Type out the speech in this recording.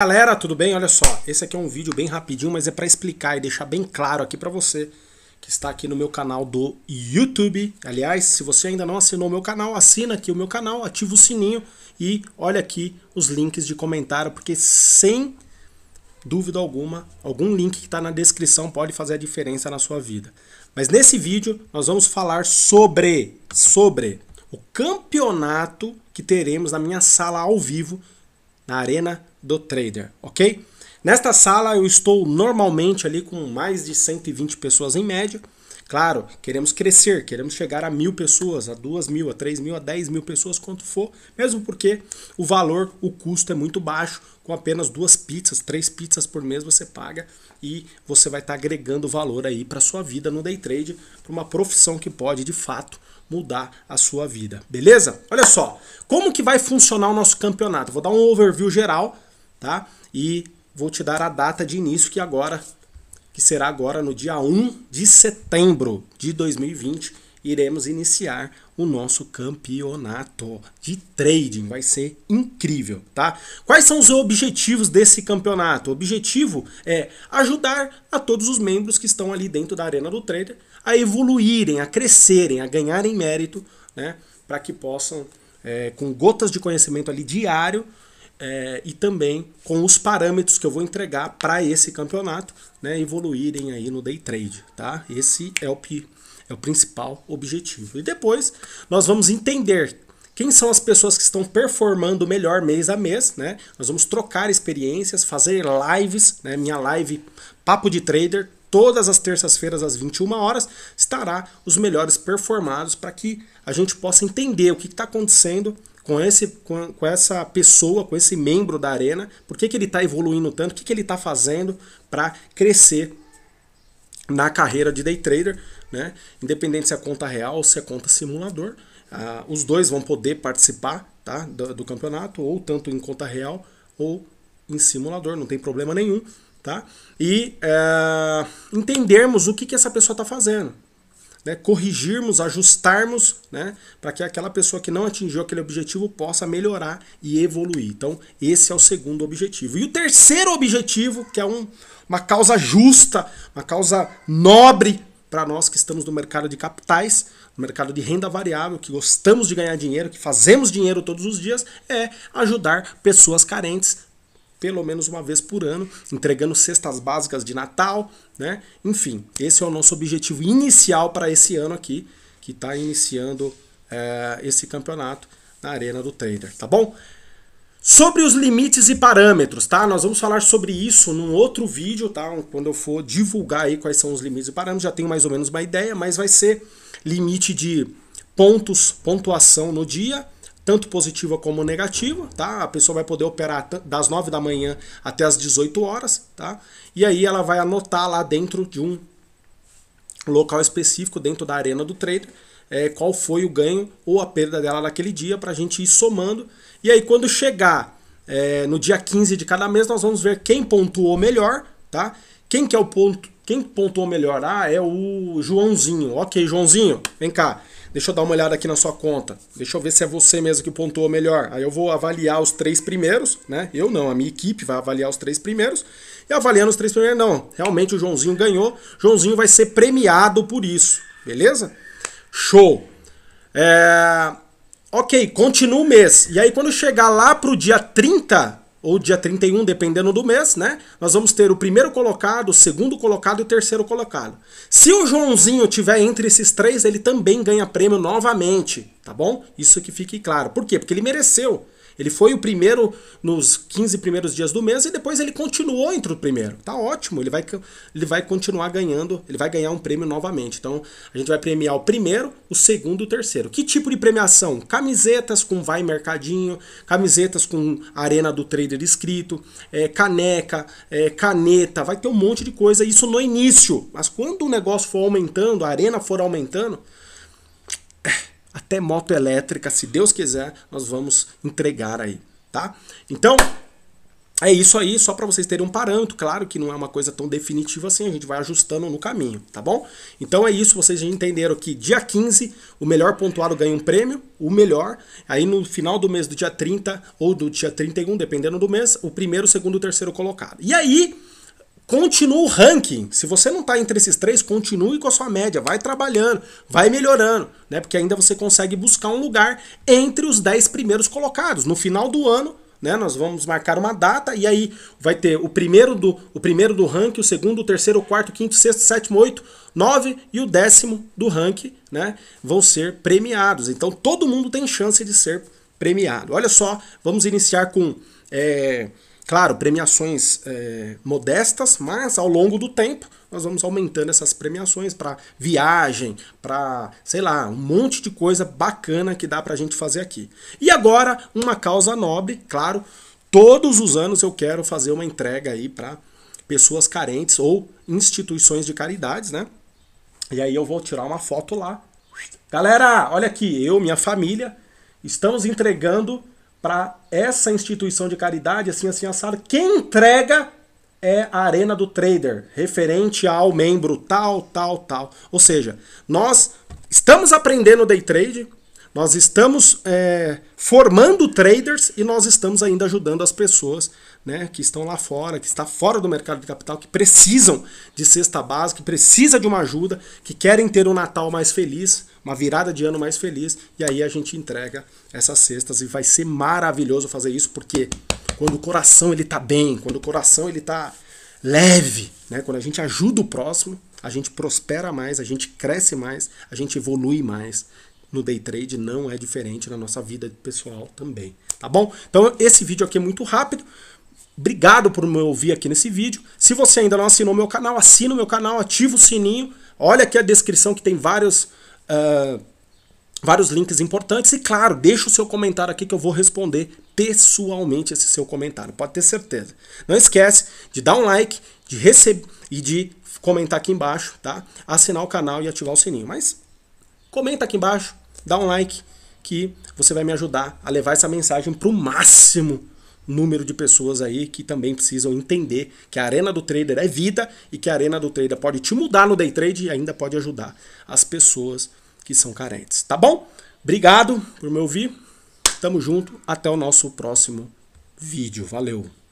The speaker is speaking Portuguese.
Galera, tudo bem? Olha só, esse aqui é um vídeo bem rapidinho, mas é para explicar e deixar bem claro aqui para você que está aqui no meu canal do YouTube. Aliás, se você ainda não assinou o meu canal, assina aqui o meu canal, ativa o sininho e olha aqui os links de comentário, porque sem dúvida alguma, algum link que está na descrição pode fazer a diferença na sua vida. Mas nesse vídeo nós vamos falar sobre, sobre o campeonato que teremos na minha sala ao vivo na arena do trader, ok? Nesta sala eu estou normalmente ali com mais de 120 pessoas em média. Claro, queremos crescer, queremos chegar a mil pessoas, a duas mil, a três mil, a dez mil pessoas, quanto for, mesmo porque o valor, o custo é muito baixo. Com apenas duas pizzas, três pizzas por mês você paga e você vai estar tá agregando valor aí para sua vida no day trade, para uma profissão que pode de fato mudar a sua vida, beleza? Olha só, como que vai funcionar o nosso campeonato? Vou dar um overview geral, tá? E vou te dar a data de início que agora que será agora no dia 1 de setembro de 2020, iremos iniciar o nosso campeonato de trading. Vai ser incrível, tá? Quais são os objetivos desse campeonato? O objetivo é ajudar a todos os membros que estão ali dentro da Arena do Trader a evoluírem, a crescerem, a ganharem mérito, né, para que possam, é, com gotas de conhecimento ali diário, é, e também com os parâmetros que eu vou entregar para esse campeonato, né, evoluírem aí no day trade, tá? Esse é o, é o principal objetivo. E depois nós vamos entender quem são as pessoas que estão performando melhor mês a mês, né? Nós vamos trocar experiências, fazer lives, né? Minha live Papo de Trader todas as terças-feiras às 21 horas estará os melhores performados para que a gente possa entender o que está acontecendo com, esse, com, com, essa pessoa, com esse membro da arena, por que, que ele está evoluindo tanto, o que, que ele está fazendo para crescer na carreira de day trader, né? independente se é conta real ou se é conta simulador, ah, os dois vão poder participar tá? do, do campeonato, ou tanto em conta real ou em simulador, não tem problema nenhum tá? E é, entendermos o que, que essa pessoa está fazendo. Né? Corrigirmos, ajustarmos, né? Para que aquela pessoa que não atingiu aquele objetivo possa melhorar e evoluir. Então, esse é o segundo objetivo. E o terceiro objetivo, que é um, uma causa justa, uma causa nobre para nós que estamos no mercado de capitais, no mercado de renda variável, que gostamos de ganhar dinheiro, que fazemos dinheiro todos os dias, é ajudar pessoas carentes pelo menos uma vez por ano, entregando cestas básicas de Natal, né? Enfim, esse é o nosso objetivo inicial para esse ano aqui, que está iniciando é, esse campeonato na Arena do Trader, tá bom? Sobre os limites e parâmetros, tá? Nós vamos falar sobre isso num outro vídeo, tá? Quando eu for divulgar aí quais são os limites e parâmetros, já tenho mais ou menos uma ideia, mas vai ser limite de pontos, pontuação no dia, tanto positiva como negativa, tá? A pessoa vai poder operar das 9 da manhã até as 18 horas, tá? E aí ela vai anotar lá dentro de um local específico, dentro da arena do trader, é, qual foi o ganho ou a perda dela naquele dia, para a gente ir somando. E aí quando chegar é, no dia 15 de cada mês, nós vamos ver quem pontuou melhor, tá? Quem que é o ponto, quem pontuou melhor? Ah, é o Joãozinho. Ok, Joãozinho, vem cá. Deixa eu dar uma olhada aqui na sua conta. Deixa eu ver se é você mesmo que pontuou melhor. Aí eu vou avaliar os três primeiros, né? Eu não, a minha equipe vai avaliar os três primeiros. E avaliando os três primeiros, não. Realmente o Joãozinho ganhou. Joãozinho vai ser premiado por isso. Beleza? Show! É... Ok, continua o mês. E aí quando chegar lá pro dia 30, ou dia 31, dependendo do mês, né? Nós vamos ter o primeiro colocado, o segundo colocado e o terceiro colocado. Se o Joãozinho tiver entre esses três, ele também ganha prêmio novamente, tá bom? Isso que fique claro. Por quê? Porque ele mereceu. Ele foi o primeiro nos 15 primeiros dias do mês e depois ele continuou entre o primeiro. Tá ótimo, ele vai, ele vai continuar ganhando, ele vai ganhar um prêmio novamente. Então a gente vai premiar o primeiro, o segundo e o terceiro. Que tipo de premiação? Camisetas com Vai Mercadinho, camisetas com Arena do Trader escrito, é, caneca, é, caneta, vai ter um monte de coisa. Isso no início, mas quando o negócio for aumentando, a arena for aumentando até moto elétrica, se Deus quiser, nós vamos entregar aí, tá? Então, é isso aí, só para vocês terem um parâmetro, claro que não é uma coisa tão definitiva assim, a gente vai ajustando no caminho, tá bom? Então é isso, vocês já entenderam que dia 15, o melhor pontuado ganha um prêmio, o melhor, aí no final do mês do dia 30 ou do dia 31, dependendo do mês, o primeiro, o segundo o terceiro colocado. E aí, Continua o ranking. Se você não está entre esses três, continue com a sua média. Vai trabalhando, vai melhorando, né? Porque ainda você consegue buscar um lugar entre os 10 primeiros colocados. No final do ano, né? Nós vamos marcar uma data e aí vai ter o primeiro do, o primeiro do ranking, o segundo, o terceiro, o quarto, o quinto, o sexto, o sétimo, oito, nove e o décimo do ranking, né? Vão ser premiados. Então todo mundo tem chance de ser premiado. Olha só, vamos iniciar com é, Claro, premiações é, modestas, mas ao longo do tempo nós vamos aumentando essas premiações para viagem, para, sei lá, um monte de coisa bacana que dá para a gente fazer aqui. E agora, uma causa nobre, claro, todos os anos eu quero fazer uma entrega aí para pessoas carentes ou instituições de caridades, né? E aí eu vou tirar uma foto lá. Galera, olha aqui, eu, minha família, estamos entregando para essa instituição de caridade, assim, assim, assado. Quem entrega é a arena do trader, referente ao membro tal, tal, tal. Ou seja, nós estamos aprendendo day trade, nós estamos é, formando traders e nós estamos ainda ajudando as pessoas né, que estão lá fora, que está fora do mercado de capital, que precisam de cesta básica, que precisa de uma ajuda, que querem ter um Natal mais feliz uma virada de ano mais feliz e aí a gente entrega essas cestas e vai ser maravilhoso fazer isso porque quando o coração ele tá bem, quando o coração ele tá leve, né? Quando a gente ajuda o próximo, a gente prospera mais, a gente cresce mais, a gente evolui mais. No day trade não é diferente na nossa vida pessoal também, tá bom? Então esse vídeo aqui é muito rápido, Obrigado por me ouvir aqui nesse vídeo. Se você ainda não assinou meu canal, assina o meu canal, ativa o sininho. Olha aqui a descrição que tem vários uh, vários links importantes. E claro, deixa o seu comentário aqui que eu vou responder pessoalmente esse seu comentário. Pode ter certeza. Não esquece de dar um like, de receber e de comentar aqui embaixo, tá? Assinar o canal e ativar o sininho. Mas comenta aqui embaixo, dá um like que você vai me ajudar a levar essa mensagem para o máximo número de pessoas aí que também precisam entender que a arena do trader é vida e que a arena do trader pode te mudar no day trade e ainda pode ajudar as pessoas que são carentes, tá bom? Obrigado por me ouvir. Tamo junto, até o nosso próximo vídeo. Valeu.